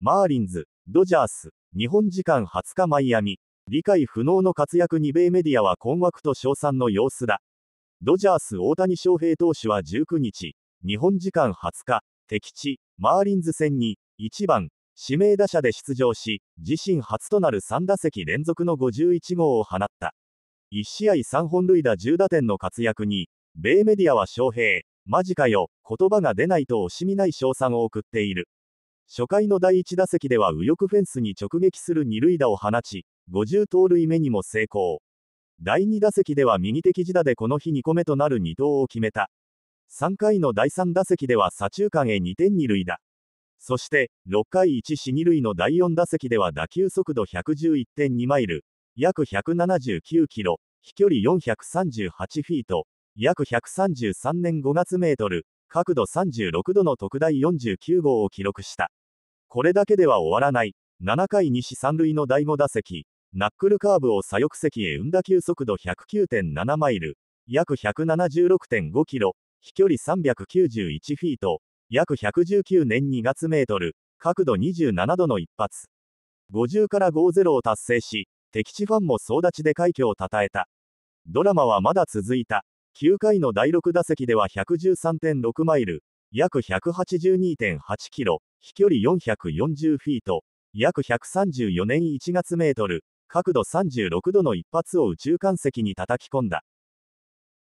マーリンズ、ドジャース、日本時間20日マイアミ、理解不能の活躍に米メディアは困惑と称賛の様子だ。ドジャース大谷翔平投手は19日、日本時間20日、敵地、マーリンズ戦に、1番、指名打者で出場し、自身初となる3打席連続の51号を放った。1試合3本塁打10打点の活躍に、米メディアは翔平、マジかよ、言葉が出ないと惜しみない称賛を送っている。初回の第1打席では右翼フェンスに直撃する二塁打を放ち、50盗塁目にも成功。第2打席では右手肘打でこの日2個目となる二投を決めた。3回の第3打席では左中間へ2点二塁打。そして、6回1死二塁の第4打席では打球速度111.2マイル、約179キロ、飛距離438フィート、約133年5月メートル、角度36度の特大49号を記録した。これだけでは終わらない。7回西三塁の第5打席、ナックルカーブを左翼席へ運打球速度109.7マイル、約176.5キロ、飛距離391フィート、約119年2月メートル、角度27度の一発。50から50を達成し、敵地ファンも総立ちで快挙を称えた。ドラマはまだ続いた。9回の第6打席では113.6マイル、約182.8キロ、飛距離440フィート、約134年1月メートル、角度36度の一発を宇宙艦石に叩き込んだ。